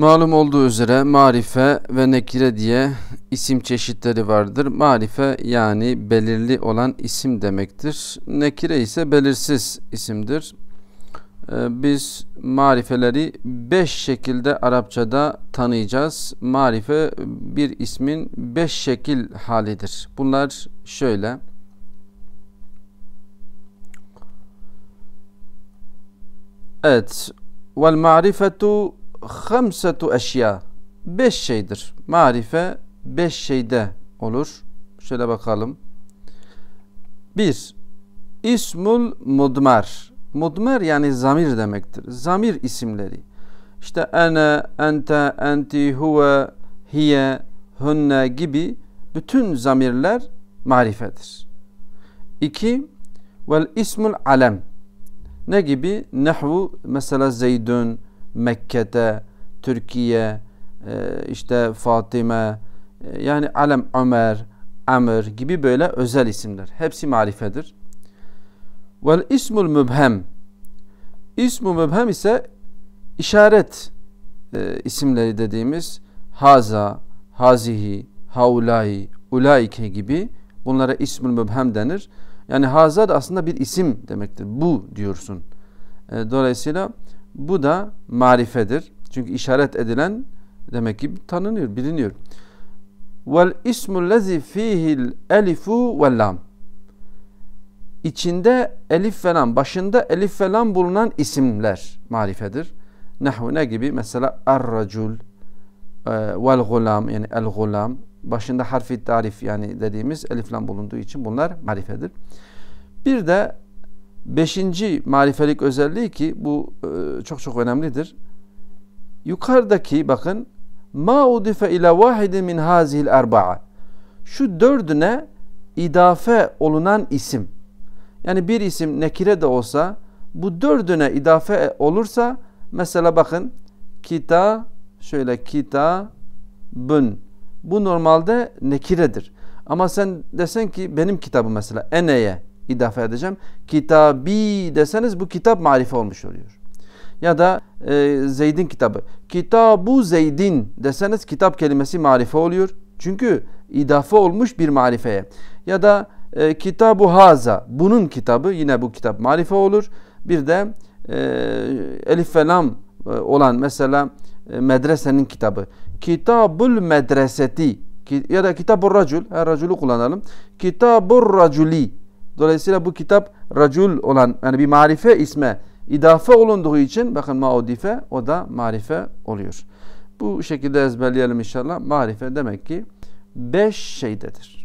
Malum olduğu üzere marife ve nekire diye isim çeşitleri vardır. Marife yani belirli olan isim demektir. Nekire ise belirsiz isimdir. Ee, biz marifeleri beş şekilde Arapçada tanıyacağız. Marife bir ismin beş şekil halidir. Bunlar şöyle. Evet. Vel marifetu hamsetu eşya. Beş şeydir. Marife beş şeyde olur. Şöyle bakalım. Bir, ismul mudmar. Mudmar yani zamir demektir. Zamir isimleri. İşte ene, ente, enti, huve, hiye, hünne gibi bütün zamirler marifedir. İki, vel ismul alem. Ne gibi? Nehvu mesela zeydün, Mekke'de, Türkiye, e, işte Fatime, e, yani Alem Ömer, Amr gibi böyle özel isimler. Hepsi marifedir. Vel ismul mübhem. İsmu mübhem ise işaret e, isimleri dediğimiz haza, hazihi, haulai, ulaike gibi bunlara ismul mübhem denir. Yani haza da aslında bir isim demektir. Bu diyorsun. E, dolayısıyla bu da marifedir. Çünkü işaret edilen demek ki tanınıyor, biliniyor. Vel ismul lezi fihil elifu ve lam. İçinde elif ve lam, başında elif ve lam bulunan isimler marifedir. Nehu ne gibi? Mesela er-racul e, vel gulam yani el gulam başında harfi tarif yani dediğimiz elif lam bulunduğu için bunlar marifedir. Bir de Beşinci marifelik özelliği ki bu e, çok çok önemlidir. Yukarıdaki bakın ma udife ila vahidi min hazihil erba'a şu dördüne idafe olunan isim. Yani bir isim nekire de olsa bu dördüne idafe olursa mesela bakın kita şöyle kita bun bu normalde nekiredir. Ama sen desen ki benim kitabım mesela eneye idafe edeceğim. Kitabi deseniz bu kitap marife olmuş oluyor. Ya da e, Zeyd'in kitabı. Kitabu Zeyd'in deseniz kitap kelimesi marife oluyor. Çünkü idafe olmuş bir marifeye. Ya da e, Kitabu Haza bunun kitabı yine bu kitap marife olur. Bir de e, Elif ve e, olan mesela e, medresenin kitabı. Kitabul medreseti ya da kitabur racul, her raculu kullanalım. Kitabur raculi Dolayısıyla bu kitap racul olan yani bir marife isme idafe olunduğu için bakın maudife o da marife oluyor. Bu şekilde ezberleyelim inşallah. Marife demek ki beş şeydedir.